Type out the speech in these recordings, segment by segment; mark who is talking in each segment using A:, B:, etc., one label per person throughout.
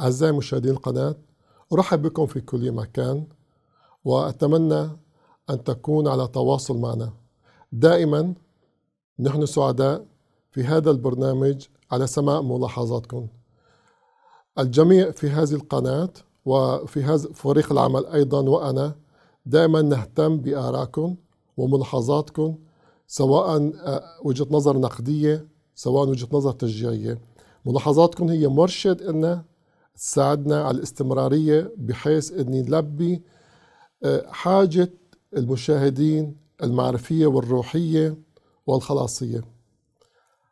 A: أعزائي مشاهدي القناة أرحب بكم في كل مكان وأتمنى أن تكون على تواصل معنا دائما نحن سعداء في هذا البرنامج على سماع ملاحظاتكم الجميع في هذه القناة وفي هذا فريق العمل أيضا وأنا دائما نهتم بآرائكم وملاحظاتكم سواء آه، وجهة نظر نقدية سواء وجهة نظر تشجيعية ملاحظاتكم هي مرشد لنا تساعدنا على الاستمرارية بحيث أن نلبي آه، حاجة المشاهدين المعرفية والروحية والخلاصية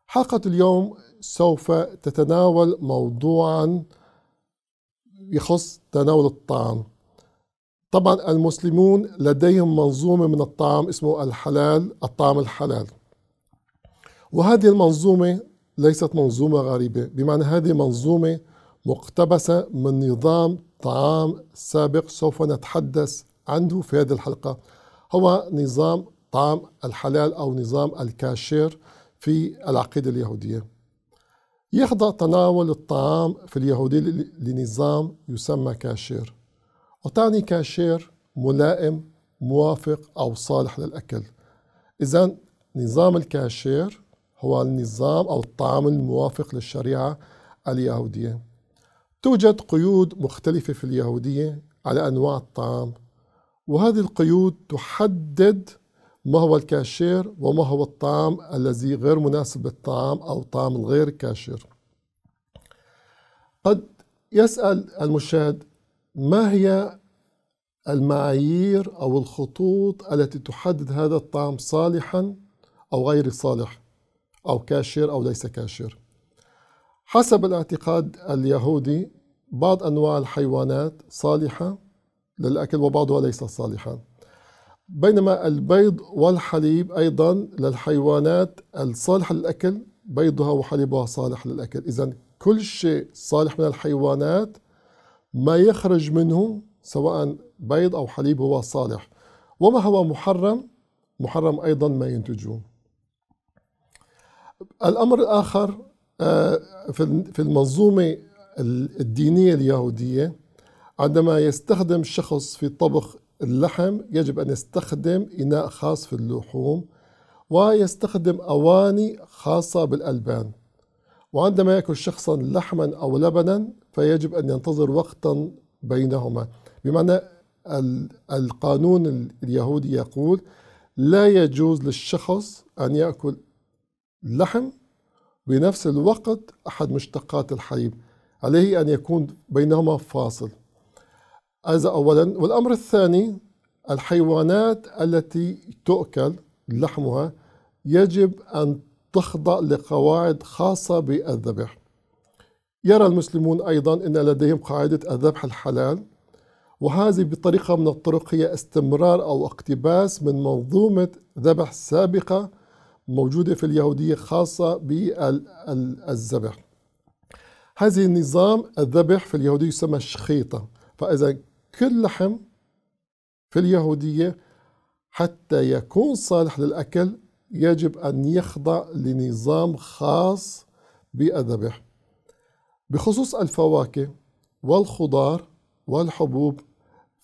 A: حلقة اليوم سوف تتناول موضوعا يخص تناول الطعام طبعا المسلمون لديهم منظومة من الطعام اسمه الحلال الطعام الحلال وهذه المنظومة ليست منظومة غريبة بمعنى هذه منظومة مقتبسة من نظام طعام سابق سوف نتحدث عنه في هذه الحلقة هو نظام طعام الحلال أو نظام الكاشير في العقيدة اليهودية يخضع تناول الطعام في اليهودية لنظام يسمى كاشير وتعني كاشير ملائم موافق أو صالح للأكل إذا نظام الكاشير هو النظام أو الطعام الموافق للشريعة اليهودية توجد قيود مختلفة في اليهودية على أنواع الطعام وهذه القيود تحدد ما هو الكاشير وما هو الطعام الذي غير مناسب للطعام أو طعام الغير كاشير قد يسأل المشاهد ما هي المعايير أو الخطوط التي تحدد هذا الطعام صالحا أو غير صالح أو كاشير أو ليس كاشير حسب الاعتقاد اليهودي بعض أنواع الحيوانات صالحة للأكل وبعضها ليس صالحا بينما البيض والحليب أيضا للحيوانات الصالحة للأكل بيضها وحليبها صالح للأكل إذا كل شيء صالح من الحيوانات ما يخرج منه سواء بيض أو حليب هو صالح وما هو محرم محرم أيضا ما ينتجه الأمر الآخر آه، في المنظومة الدينية اليهودية عندما يستخدم شخص في طبخ اللحم يجب أن يستخدم إناء خاص في اللحوم ويستخدم أواني خاصة بالألبان وعندما يأكل شخصا لحما أو لبنا فيجب أن ينتظر وقتا بينهما بمعنى القانون اليهودي يقول لا يجوز للشخص أن يأكل لحم بنفس الوقت أحد مشتقات الحليب عليه أن يكون بينهما فاصل هذا أولا والأمر الثاني الحيوانات التي تؤكل لحمها يجب أن تخضع لقواعد خاصة بالذبح يرى المسلمون أيضا أن لديهم قاعدة الذبح الحلال وهذه بطريقة من الطرق هي استمرار أو اقتباس من منظومة ذبح سابقة موجودة في اليهودية خاصة بالذبح هذه النظام الذبح في اليهودية يسمى شخيطة فإذا كل لحم في اليهودية حتى يكون صالح للأكل يجب أن يخضع لنظام خاص بالذبح بخصوص الفواكه والخضار والحبوب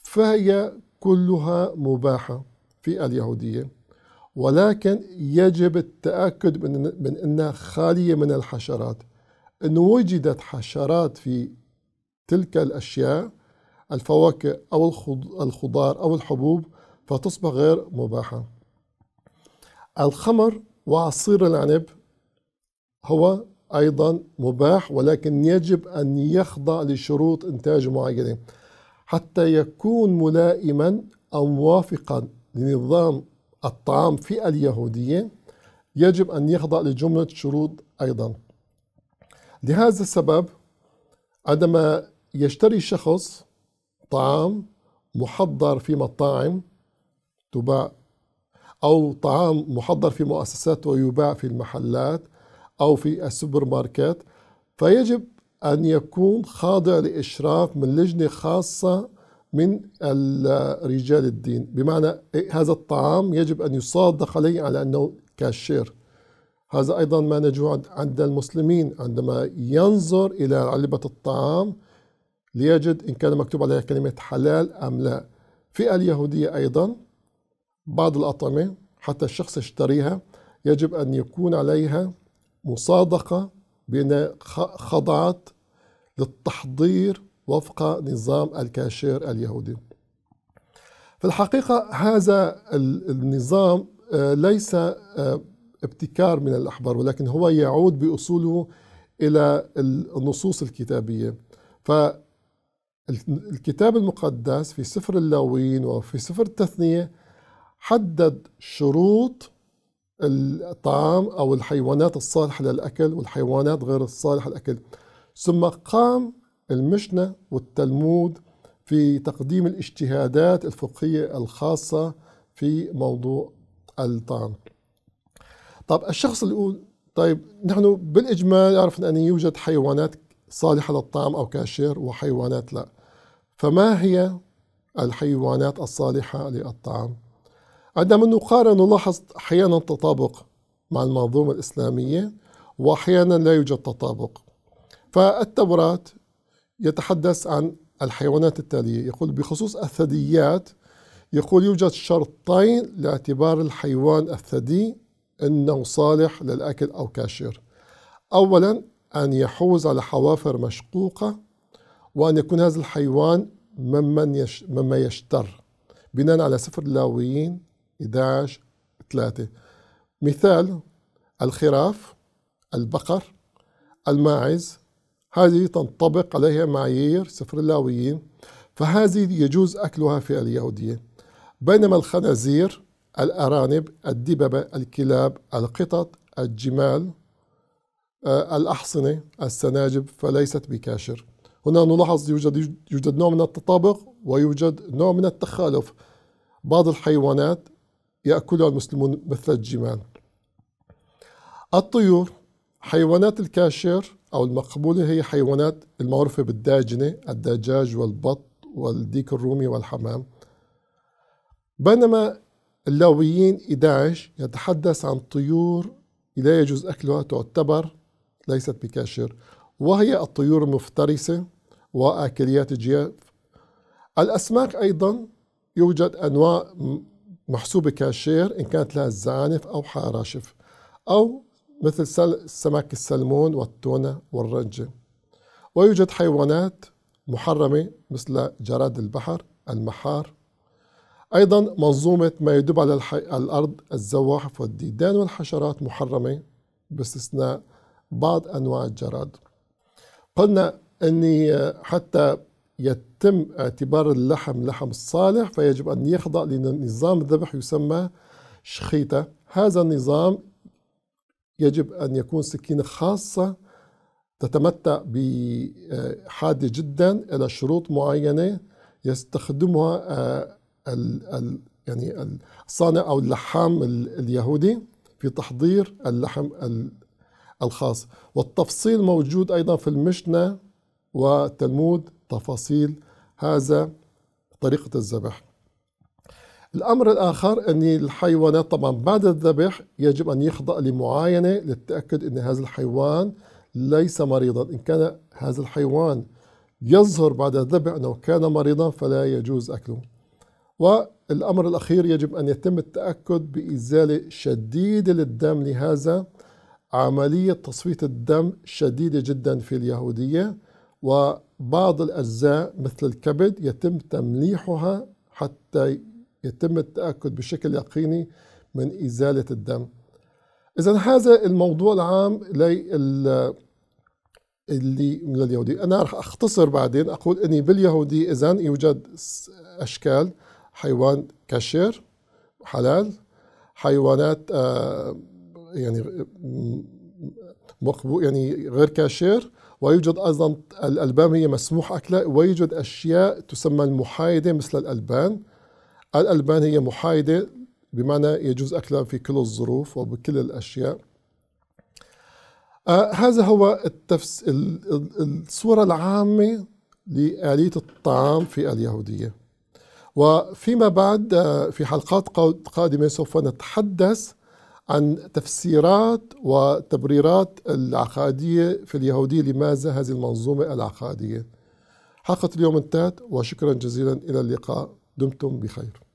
A: فهي كلها مباحة في اليهودية ولكن يجب التأكد من, من أنها خالية من الحشرات إن وجدت حشرات في تلك الأشياء الفواكه أو الخضار أو الحبوب فتصبح غير مباحة الخمر وعصير العنب هو أيضا مباح ولكن يجب أن يخضع لشروط إنتاج معينة حتى يكون ملائما أو موافقا لنظام الطعام في اليهودية يجب أن يخضع لجملة شروط أيضا لهذا السبب عندما يشتري شخص طعام محضر في مطاعم تباع أو طعام محضر في مؤسسات ويباع في المحلات أو في السوبر ماركت فيجب أن يكون خاضع لإشراف من لجنة خاصة من رجال الدين بمعنى هذا الطعام يجب أن يصادق عليه على أنه كاشير هذا أيضا ما نجو عند المسلمين عندما ينظر إلى علبة الطعام ليجد إن كان مكتوب عليها كلمة حلال أم لا في اليهودية أيضا بعض الأطعمة حتى الشخص يشتريها يجب أن يكون عليها مصادقة بأنها خضعت للتحضير وفق نظام الكاشير اليهودي في الحقيقة هذا النظام آه، ليس آه، ابتكار من الأحبار ولكن هو يعود بأصوله إلى النصوص الكتابية فالكتاب المقدس في سفر اللاويين وفي سفر التثنية حدد شروط الطعام أو الحيوانات الصالحة للأكل والحيوانات غير الصالحة للأكل ثم قام المشنة والتلمود في تقديم الاجتهادات الفقهية الخاصة في موضوع الطعن طب الشخص اللي يقول طيب نحن بالإجمال عرفنا أن يوجد حيوانات صالحة للطعام أو كاشير وحيوانات لا فما هي الحيوانات الصالحة للطعام عندما نقارن نلاحظ أحيانا تطابق مع المنظومة الإسلامية وأحيانا لا يوجد تطابق فالتوراة يتحدث عن الحيوانات التالية يقول بخصوص الثدييات يقول يوجد شرطين لاعتبار الحيوان الثدي أنه صالح للأكل أو كاشير أولا أن يحوز على حوافر مشقوقة وأن يكون هذا الحيوان ممن يش مما يشتر بناء على سفر اللاويين 11 3 مثال الخراف البقر الماعز هذه تنطبق عليها معايير سفرلاويين فهذه يجوز أكلها في اليهودية بينما الخنازير الأرانب الدببة الكلاب القطط الجمال آه، الأحصنة السناجب فليست بكاشر هنا نلاحظ يوجد, يوجد نوع من التطابق ويوجد نوع من التخالف بعض الحيوانات يأكلها المسلمون مثل الجمال الطيور حيوانات الكاشر أو المقبولة هي حيوانات المعروفة بالداجنة الدجاج والبط والديك الرومي والحمام بينما اللاويين 11 يتحدث عن طيور لا يجوز أكلها تعتبر ليست بكاشر وهي الطيور المفترسة وآكليات الجياف الأسماك أيضا يوجد أنواع محسوبة كاشير إن كانت لها الزعانف أو حراشف أو مثل سمك السلمون والتونة والرنجة ويوجد حيوانات محرمة مثل جراد البحر المحار أيضا منظومة ما يدب على الأرض الزواحف والديدان والحشرات محرمة باستثناء بعض أنواع الجراد قلنا أني حتى يتم اعتبار اللحم لحم صالح فيجب أن يخضع لنظام ذبح يسمى شخيطة هذا النظام يجب أن يكون سكينة خاصة تتمتع بحادة آه، جدا إلى شروط معينة يستخدمها آه، يعني الصانع أو اللحام اليهودي في تحضير اللحم الخاص والتفصيل موجود أيضا في المشنة والتلمود تفاصيل هذا طريقة الذبح الأمر الآخر أن الحيوانات طبعا بعد الذبح يجب أن يخضع لمعاينة للتأكد أن هذا الحيوان ليس مريضا إن كان هذا الحيوان يظهر بعد الذبح أنه كان مريضا فلا يجوز أكله والأمر الأخير يجب أن يتم التأكد بإزالة شديدة للدم لهذا عملية تصفية الدم شديدة جدا في اليهودية وبعض الأجزاء مثل الكبد يتم تمليحها حتى يتم التأكد بشكل يقيني من إزالة الدم إذا هذا الموضوع العام اللي من اليهودي أنا رح أختصر بعدين أقول أني باليهودي إذا يوجد أشكال حيوان كاشير حلال حيوانات آه، يعني مقبو يعني غير كاشير ويوجد أيضا الألبان هي مسموح أكلها ويوجد أشياء تسمى المحايدة مثل الألبان الألبان هي محايدة بمعنى يجوز أكلها في كل الظروف وبكل الأشياء آه هذا هو التفس الصورة العامة لآلية الطعام في اليهودية وفيما بعد آه، في حلقات قادمة سوف نتحدث عن تفسيرات وتبريرات العقادية في اليهودية لماذا هذه المنظومة العقادية حلقة اليوم انتهت وشكرا جزيلا إلى اللقاء دمتم بخير